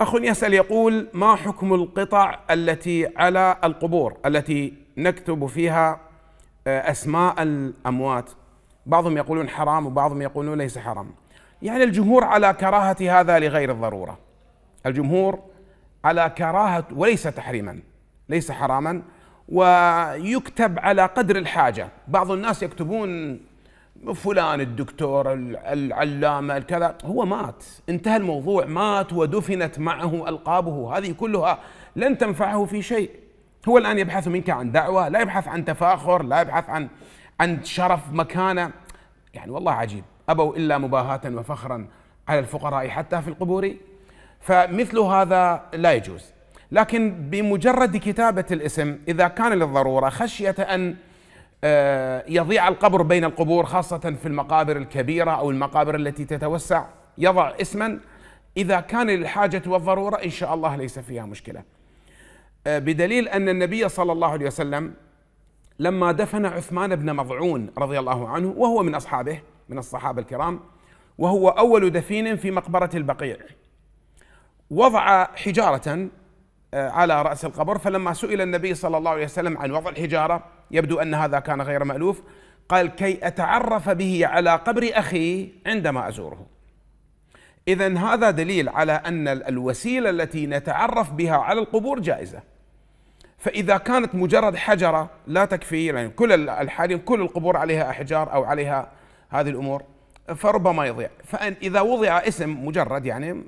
أخ يسأل يقول ما حكم القطع التي على القبور التي نكتب فيها آه، أسماء الأموات بعضهم يقولون حرام وبعضهم يقولون ليس حرام يعني الجمهور على كراهة هذا لغير الضرورة الجمهور على كراهة وليس تحريما ليس حراما ويكتب على قدر الحاجة بعض الناس يكتبون فلان الدكتور العلامه الكذا هو مات انتهى الموضوع مات ودفنت معه القابه هذه كلها لن تنفعه في شيء هو الان يبحث منك عن دعوه لا يبحث عن تفاخر لا يبحث عن عن شرف مكانه يعني والله عجيب ابوا الا مباهاه وفخرا على الفقراء حتى في القبور فمثل هذا لا يجوز لكن بمجرد كتابه الاسم اذا كان للضروره خشيه ان آه، يضيع القبر بين القبور خاصة في المقابر الكبيرة أو المقابر التي تتوسع يضع اسما إذا كان للحاجة والضرورة إن شاء الله ليس فيها مشكلة آه، بدليل أن النبي صلى الله عليه وسلم لما دفن عثمان بن مضعون رضي الله عنه وهو من أصحابه من الصحابة الكرام وهو أول دفين في مقبرة البقيع وضع حجارة آه، على رأس القبر فلما سئل النبي صلى الله عليه وسلم عن وضع الحجارة يبدو أن هذا كان غير مألوف قال كي أتعرف به على قبر أخي عندما أزوره إذا هذا دليل على أن الوسيلة التي نتعرف بها على القبور جائزة فإذا كانت مجرد حجرة لا تكفي يعني كل الحالين كل القبور عليها أحجار أو عليها هذه الأمور فربما يضيع فإذا وضع اسم مجرد يعني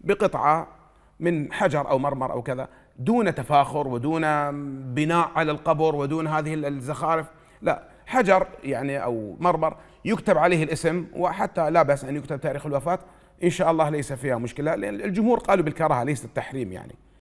بقطعة من حجر او مرمر او كذا دون تفاخر ودون بناء على القبر ودون هذه الزخارف لا حجر يعني او مرمر يكتب عليه الاسم وحتى لا باس ان يكتب تاريخ الوفاه ان شاء الله ليس فيها مشكله لان الجمهور قالوا بالكراهه ليس التحريم يعني